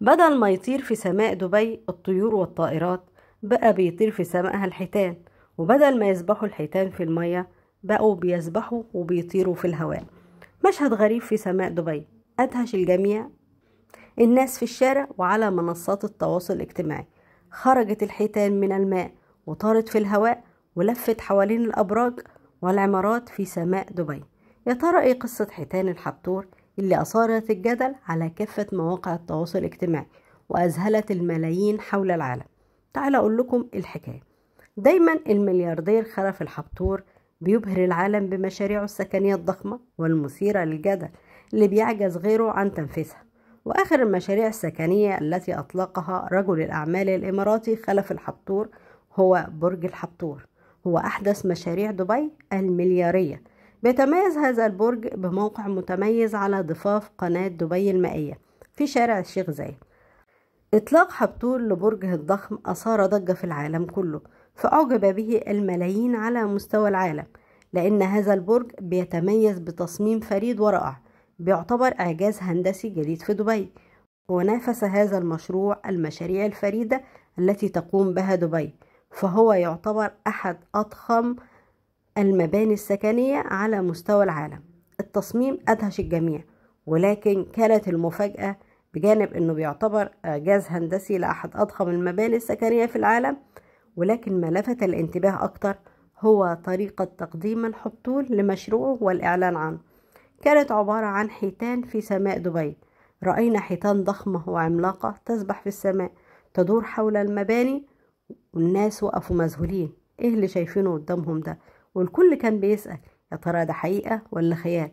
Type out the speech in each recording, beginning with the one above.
بدل ما يطير في سماء دبي الطيور والطائرات بقى بيطير في سماءها الحيتان وبدل ما يسبحوا الحيتان في المية بقوا بيسبحوا وبيطيروا في الهواء مشهد غريب في سماء دبي أدهش الجميع الناس في الشارع وعلى منصات التواصل الاجتماعي خرجت الحيتان من الماء وطارت في الهواء ولفت حوالين الأبراج والعمارات في سماء دبي يا ترى ايه قصة حيتان الحبتور اللي أثارت الجدل على كافة مواقع التواصل الاجتماعي وأذهلت الملايين حول العالم تعال أقول لكم الحكاية دايما الملياردير خلف الحبتور بيبهر العالم بمشاريعه السكنية الضخمة والمثيرة للجدل اللي بيعجز غيره عن تنفيذها وآخر المشاريع السكنية التي أطلقها رجل الأعمال الإماراتي خلف الحبتور هو برج الحبتور هو أحدث مشاريع دبي المليارية بيتميز هذا البرج بموقع متميز على ضفاف قناة دبي المائية في شارع الشيخ زايد إطلاق حبتول لبرجه الضخم أثار ضجة في العالم كله فأعجب به الملايين على مستوى العالم لأن هذا البرج بيتميز بتصميم فريد ورائع بيعتبر إعجاز هندسي جديد في دبي ونافس هذا المشروع المشاريع الفريدة التي تقوم بها دبي فهو يعتبر أحد أضخم المباني السكنية على مستوى العالم التصميم أدهش الجميع ولكن كانت المفاجأة بجانب أنه بيعتبر إعجاز هندسي لأحد أضخم المباني السكنية في العالم ولكن ما لفت الانتباه أكتر هو طريقة تقديم الحطول لمشروعه والإعلان عنه كانت عبارة عن حيتان في سماء دبي رأينا حيتان ضخمة وعملاقة تسبح في السماء تدور حول المباني والناس وقفوا مذهولين ايه اللي شايفينه قدامهم ده والكل كان بيسأل يا ترى ده حقيقة ولا خيال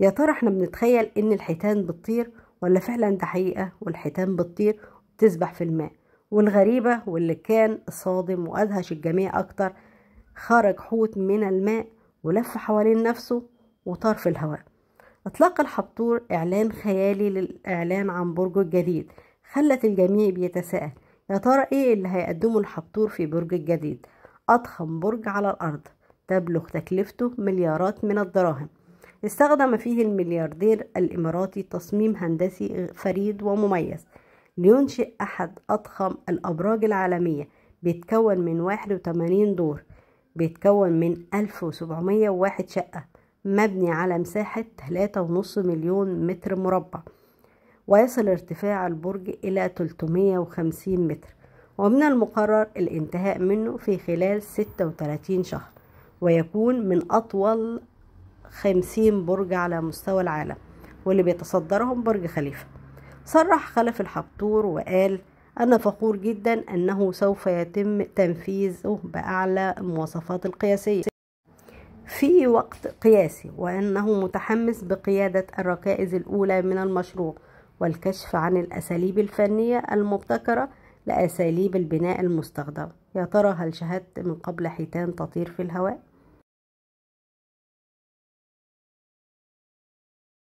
يا ترى احنا بنتخيل ان الحيتان بتطير ولا فعلا ده حقيقة والحيتان بتطير وبتسبح في الماء والغريبة واللي كان صادم وأدهش الجميع أكتر خرج حوت من الماء ولف حوالين نفسه وطار في الهواء اطلاق الحبطور إعلان خيالي للإعلان عن برجه الجديد خلت الجميع بيتساءل يا ترى إيه اللي هيقدمه الحبطور في برج الجديد أضخم برج على الأرض تبلغ تكلفته مليارات من الدراهم استخدم فيه الملياردير الإماراتي تصميم هندسي فريد ومميز لينشئ أحد أضخم الأبراج العالمية بيتكون من 81 دور بيتكون من 1701 شقة مبني على مساحة 3.5 مليون متر مربع ويصل ارتفاع البرج إلى 350 متر ومن المقرر الانتهاء منه في خلال 36 شهر ويكون من أطول خمسين برج على مستوى العالم واللي بيتصدرهم برج خليفة صرح خلف الحبتور وقال أنا فخور جدا أنه سوف يتم تنفيذه بأعلى المواصفات القياسية في وقت قياسي وأنه متحمس بقيادة الركائز الأولى من المشروع والكشف عن الأساليب الفنية المبتكرة لأساليب البناء المستخدمة يا ترى هل شاهدت من قبل حيتان تطير في الهواء؟